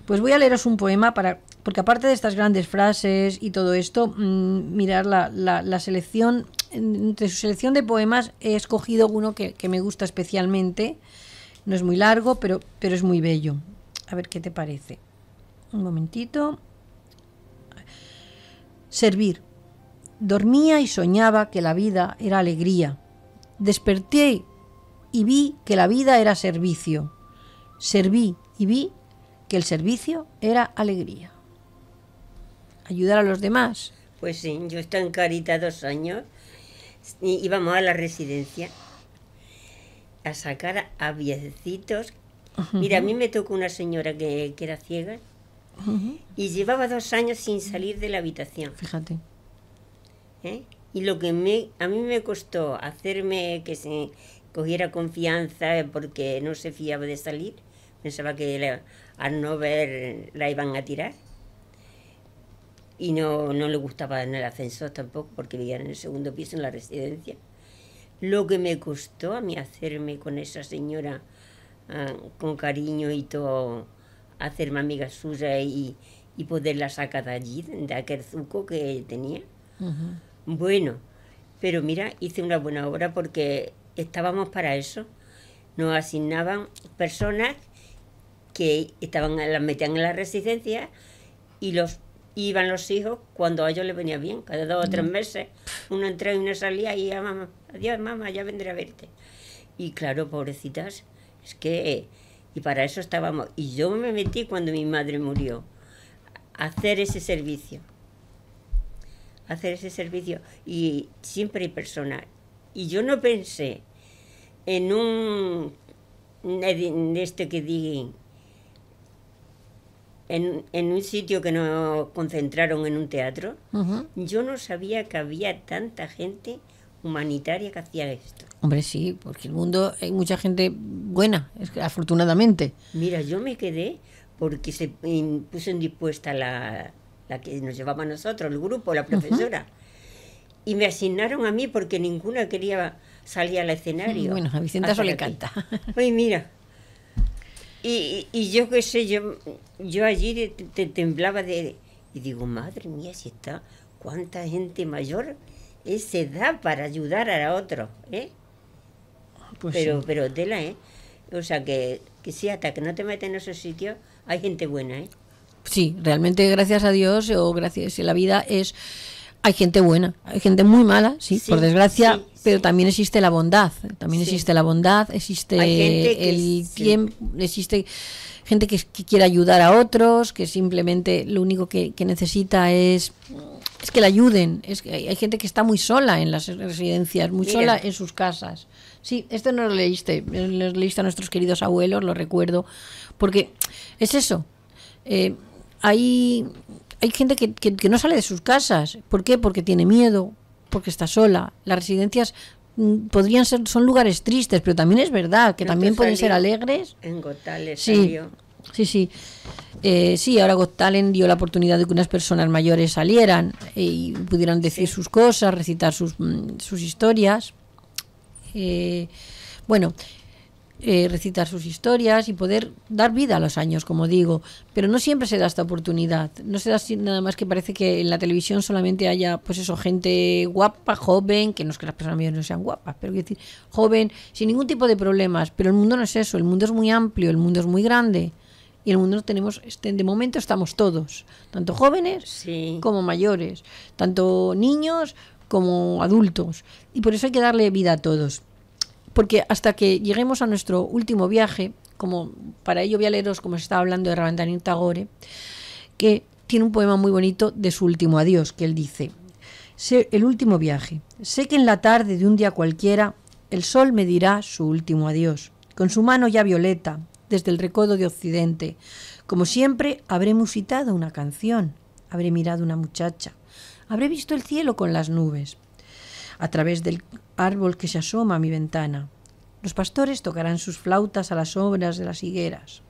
Pues voy a leeros un poema para porque aparte de estas grandes frases y todo esto, mm, mirar la, selección, mm, entre su selección de poemas he escogido uno que, que, me gusta especialmente, no es muy largo, pero, pero es muy bello. A ver qué te parece. Un momentito. Servir. Dormía y soñaba que la vida era alegría. Desperté y vi que la vida era servicio. Serví y vi que el servicio era alegría ayudar a los demás. Pues sí, yo estaba en carita dos años y íbamos a la residencia a sacar a viejecitos. Mira, a mí me tocó una señora que, era ciega y llevaba dos años sin salir de la habitación. Fíjate. ¿Eh? Y lo que a mí me costó hacerme que se cogiera confianza porque no se fiaba de salir, pensaba que al no ver la iban a tirar y no, no le gustaba en el ascensor tampoco porque vivían en el segundo piso en la residencia. Lo que me costó a mí hacerme con esa señora ah, con cariño y todo, hacerme amiga suya y, y poderla sacar de allí, de aquel zuco que tenía. Bueno, pero mira, hice una buena obra porque estábamos para eso. Nos asignaban personas que estaban, las metían en la residencia y los iban los hijos cuando a ellos les venía bien, cada dos o tres mm. meses, uno entraba y uno salía y a mamá, adiós mamá, ya vendré a verte. Y claro, pobrecitas, es que, y para eso estábamos. Y yo me metí cuando mi madre murió, a hacer ese servicio, hacer ese servicio. Y siempre hay personas. Y yo no pensé en un, en este que digan, en, un sitio que nos concentraron en un teatro, yo no sabía que había tanta gente humanitaria que hacía esto. Hombre, sí, porque el mundo hay mucha gente buena, es afortunadamente. Mira, yo me quedé porque se puso indispuesta la, la, que nos llevaba a nosotros, el grupo, la profesora. Y me asignaron a mí porque ninguna quería salir al escenario. Bueno, a Vicenta eso le canta. Oye, mira, y, y yo qué sé, yo, yo allí te, temblaba de... Y digo, madre mía, si está, cuánta gente mayor eh, se da para ayudar a otro ¿eh? Ah, pues pero, pero tela, ¿eh? O sea, que, que sí, hasta que no te metes en esos sitios, hay gente buena, ¿eh? Sí, realmente gracias a Dios o gracias a la vida es... Hay gente buena, hay gente muy mala, sí, por desgracia, pero también existe la bondad, también existe la bondad, existe el tiempo, existe gente que, quiere ayudar a otros, que simplemente lo único que, necesita es es que la ayuden, es que hay, gente que está muy sola en las residencias, muy sola en sus casas. Sí, esto no lo leíste, lo leíste a nuestros queridos abuelos, lo recuerdo, porque es eso. Eh, hay hay gente que, que, no sale de sus casas. ¿Por qué? Porque tiene miedo, porque está sola. Las residencias mm, podrían ser, son lugares tristes, pero también es verdad que también pueden ser alegres. En Gotalen sí, sí, sí. Eh, sí, ahora Gotalen dio la oportunidad de que unas personas mayores salieran y pudieran decir sus cosas, recitar sus, mm, sus historias. Eh, bueno, eh, recitar sus historias y poder dar vida a los años, como digo. Pero no siempre se da esta oportunidad. No se da nada más que parece que en la televisión solamente haya, pues eso, gente guapa, joven, que no es que las personas mayores no sean guapas, pero decir, joven, sin ningún tipo de problemas. Pero el mundo no es eso, el mundo es muy amplio, el mundo es muy grande. Y el mundo no tenemos, este, de momento estamos todos, tanto jóvenes como mayores, tanto niños como adultos. Y por eso hay que darle vida a todos porque hasta que lleguemos a nuestro último viaje, como para ello voy a leeros, como se estaba hablando de Rabindranath Tagore, que tiene un poema muy bonito de su último adiós, que él dice, el último viaje, sé que en la tarde de un día cualquiera, el sol me dirá su último adiós, con su mano ya violeta, desde el recodo de Occidente, como siempre habré musitado una canción, habré mirado una muchacha, habré visto el cielo con las nubes, a través del árbol que se asoma a mi ventana. Los pastores tocarán sus flautas a las obras de las higueras.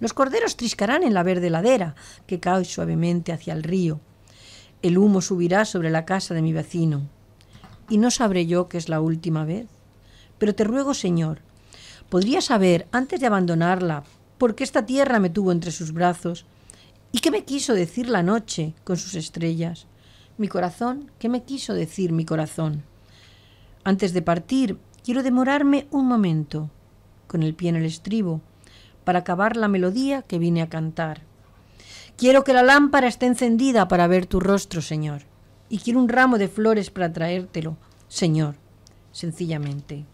Los corderos triscarán en la verde ladera que cae suavemente hacia el río. El humo subirá sobre la casa de mi vecino. Y no sabré yo que es la última vez. Pero te ruego, Señor, podría saber, antes de abandonarla, por qué esta tierra me tuvo entre sus brazos y qué me quiso decir la noche con sus estrellas. Mi corazón, ¿qué me quiso decir mi corazón? Antes de partir, quiero demorarme un momento, con el pie en el estribo, para acabar la melodía que vine a cantar. Quiero que la lámpara esté encendida para ver tu rostro, Señor, y quiero un ramo de flores para traértelo, Señor, sencillamente.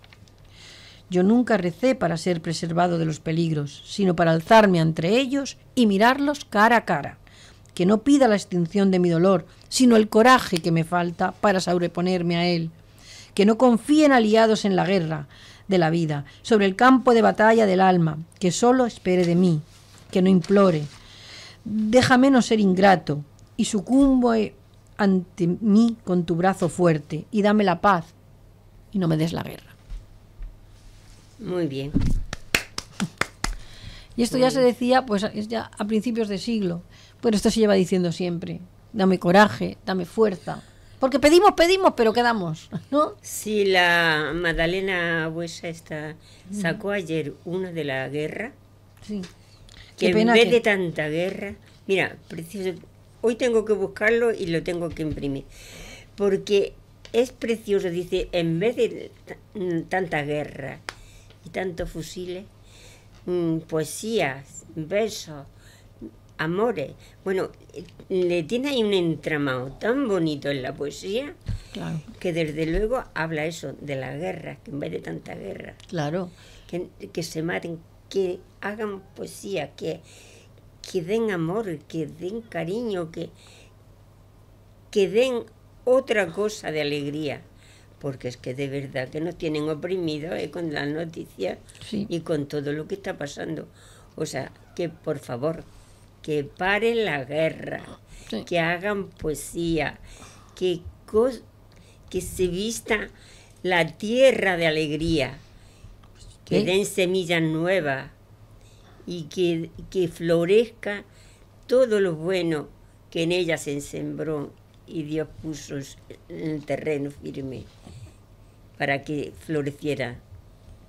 Yo nunca recé para ser preservado de los peligros, sino para alzarme entre ellos y mirarlos cara a cara. Que no pida la extinción de mi dolor, sino el coraje que me falta para sobreponerme a él. Que no confíen aliados en la guerra de la vida, sobre el campo de batalla del alma, que solo espere de mí, que no implore. Déjame no ser ingrato y sucumbo ante mí con tu brazo fuerte y dame la paz y no me des la guerra. Muy bien. Y esto ya se decía pues ya a principios de siglo, pero esto se lleva diciendo siempre dame coraje, dame fuerza. Porque pedimos, pedimos, pero quedamos, ¿no? si la Madalena Buesa está, sacó ayer una de la guerra. Sí. Que en vez de tanta guerra. Mira, precioso. Hoy tengo que buscarlo y lo tengo que imprimir. Porque es precioso, dice, en vez de tanta guerra y tantos fusiles, mm, poesías, versos, amores. Bueno, le tiene ahí un entramado tan bonito en la poesía que desde luego habla eso, de las guerras, que en vez de tanta guerra. Claro. Que, se maten, que hagan poesía, que, que den amor, que den cariño, que, que den otra cosa de alegría porque es que de verdad que nos tienen oprimidos ¿eh? con las noticias y con todo lo que está pasando. O sea, que por favor, que pare la guerra, que hagan poesía, que, que se vista la tierra de alegría, que den semillas nuevas y que, que florezca todo lo bueno que en ella se sembró y Dios puso el terreno firme para que floreciera.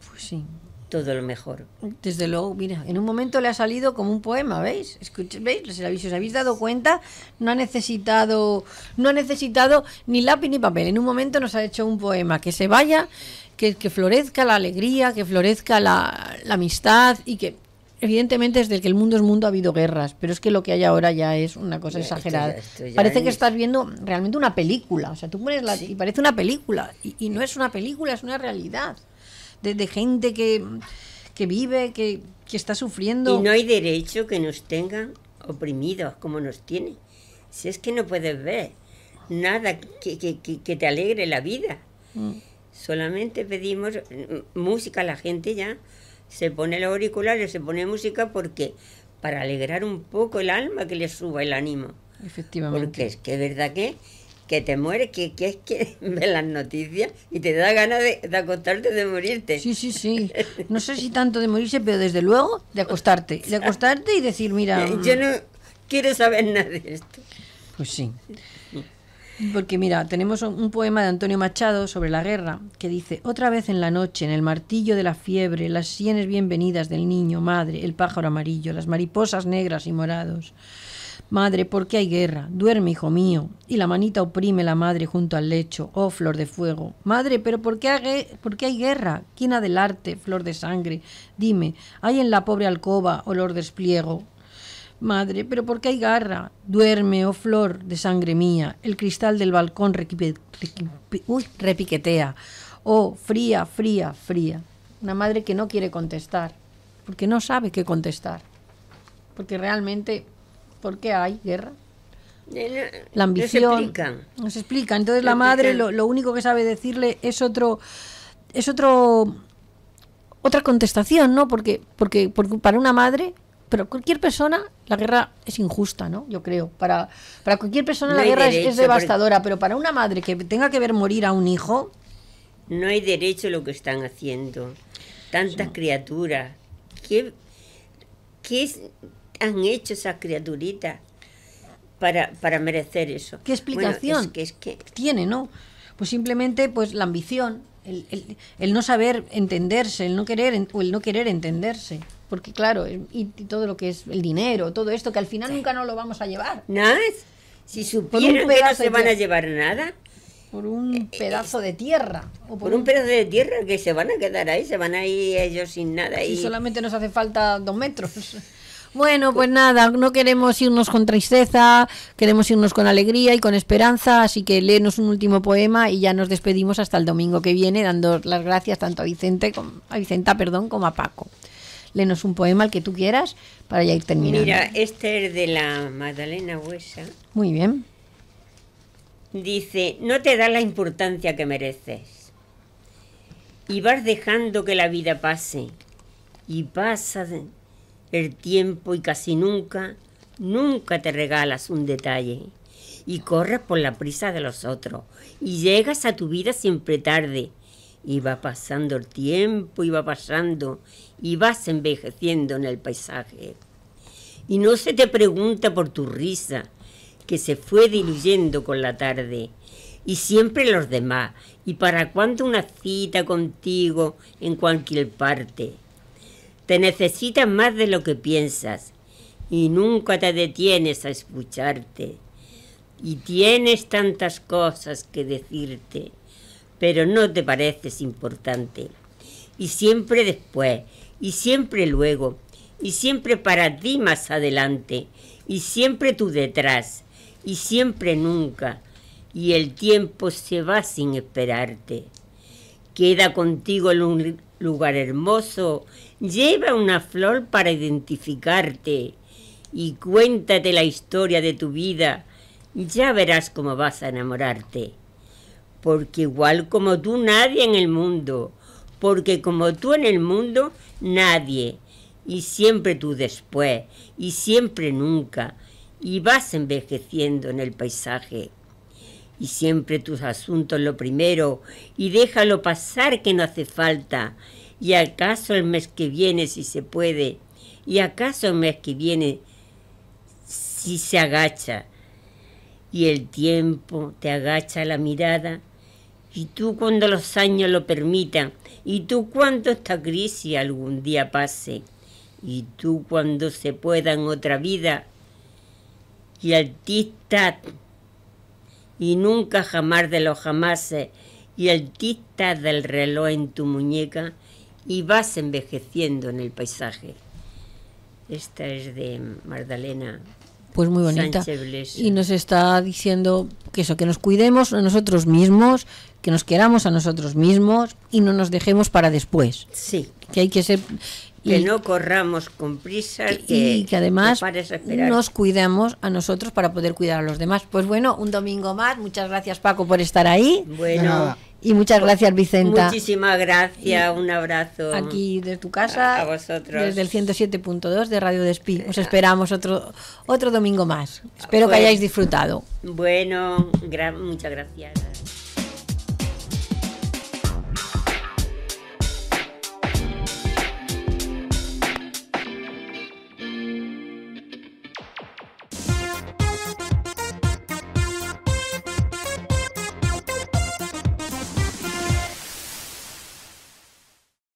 Pues sí todo lo mejor. Desde luego, mira, en un momento le ha salido como un poema, ¿veis? ¿Veis? Si os habéis dado cuenta, no ha necesitado, no ha necesitado ni lápiz ni papel. En un momento nos ha hecho un poema. Que se vaya, que, que florezca la alegría, que florezca la, amistad y que evidentemente desde que el mundo es mundo ha habido guerras, pero es que lo que hay ahora ya es una cosa exagerada. parece que estás viendo realmente una película, o sea, tú pones la... y parece una película, y, no es una película, es una realidad de, gente que, vive, que, está sufriendo. Y no hay derecho que nos tengan oprimidos como nos tienen. Si es que no puedes ver nada que, te alegre la vida. Mm. Solamente pedimos música, a la gente ya se pone los auriculares, se pone música porque para alegrar un poco el alma, que le suba el ánimo. Efectivamente. Porque es que es verdad que que te muere, que, es que ves las noticias y te da ganas de, de, acostarte, de morirte. Sí, sí, sí. No sé si tanto de morirse, pero desde luego de acostarte. De acostarte y decir, mira... Eh, yo no quiero saber nada de esto. Pues sí. Porque mira, tenemos un poema de Antonio Machado sobre la guerra que dice, otra vez en la noche, en el martillo de la fiebre, las sienes bienvenidas del niño, madre, el pájaro amarillo, las mariposas negras y morados. Madre, ¿por qué hay guerra? Duerme, hijo mío. Y la manita oprime la madre junto al lecho. Oh, flor de fuego. Madre, ¿pero por qué, hay, guerra? ¿Quién ha del arte, flor de sangre? Dime, ¿hay en la pobre alcoba olor despliego? Madre, ¿pero por qué hay garra? Duerme, oh flor de sangre mía. El cristal del balcón repiquetea. Oh, fría, fría, fría. Una madre que no quiere contestar, porque no sabe qué contestar. Porque realmente qué hay guerra. Eh, la ambición. nos explican. explica. Entonces la madre lo, único que sabe decirle es otro, es otro, otra contestación, ¿no? Porque, porque, para una madre, pero cualquier persona, la guerra es injusta, ¿no? Yo creo. Para, para cualquier persona la guerra es, devastadora, pero para una madre que tenga que ver morir a un hijo. No hay derecho a lo que están haciendo. Tantas criaturas. ¿Qué, qué es, han hecho esa criaturita para, para merecer eso? ¿Qué explicación que, es que... tiene, no? Pues simplemente pues la ambición, el, el, no saber entenderse, el no querer o el no querer entenderse. Porque claro, y, todo lo que es el dinero, todo esto que al final nunca nos lo vamos a llevar. Nada, si supieran que no se van a llevar nada, por un eh, eh, pedazo de tierra. O por, un, pedazo de tierra que se van a quedar ahí, se van a ir ellos sin nada. Si y solamente nos hace falta dos metros. Bueno, pues nada, no queremos irnos con tristeza, queremos irnos con alegría y con esperanza, así que léenos un último poema y ya nos despedimos hasta el domingo que viene, dando las gracias tanto a Vicente, como, a Vicenta, perdón, como a Paco. Léenos un poema, el que tú quieras, para ya ir terminando. Mira, este es de la Magdalena Huesa. Muy bien. Dice, no te da la importancia que mereces. Y vas dejando que la vida pase. Y pasa de el tiempo y casi nunca, nunca te regalas un detalle. Y corres por la prisa de los otros y llegas a tu vida siempre tarde. Y va pasando el tiempo, y va pasando, y vas envejeciendo en el paisaje. Y no se te pregunta por tu risa, que se fue diluyendo con la tarde. Y siempre los demás. ¿Y para cuándo una cita contigo en cualquier parte? Te necesitas más de lo que piensas y nunca te detienes a escucharte. Y tienes tantas cosas que decirte, pero no te pareces importante. Y siempre después, y siempre luego, y siempre para ti más adelante, y siempre tú detrás, y siempre nunca, y el tiempo se va sin esperarte. Queda contigo en un lugar hermoso Lleva una flor para identificarte y cuéntate la historia de tu vida. Ya verás cómo vas a enamorarte. Porque igual como tú nadie en el mundo. Porque como tú en el mundo nadie. Y siempre tú después. Y siempre nunca. Y vas envejeciendo en el paisaje. Y siempre tus asuntos lo primero. Y déjalo pasar que no hace falta ¿Y acaso el mes que viene, si se puede? ¿Y acaso el mes que viene, si se agacha? Y el tiempo te agacha la mirada. Y tú cuando los años lo permitan. Y tú cuando esta crisis algún día pase. Y tú cuando se pueda en otra vida. Y el artista y nunca jamás de los jamases, y el del reloj en tu muñeca, y vas envejeciendo en el paisaje. Esta es de Magdalena. Pues muy bonita. Y nos está diciendo que eso, que nos cuidemos a nosotros mismos, que nos queramos a nosotros mismos y no nos dejemos para después. Sí. Que hay que ser que no corramos con prisa y que además nos cuidamos a nosotros para poder cuidar a los demás. Pues bueno, un domingo más. Muchas gracias Paco por estar ahí. Bueno, y muchas gracias, Vicenta. Muchísimas gracias, un abrazo. Aquí desde tu casa. A, vosotros. Desde el 107.2 de Radio Despí. Os esperamos otro, otro domingo más. Espero que hayáis disfrutado. Bueno, muchas gracias.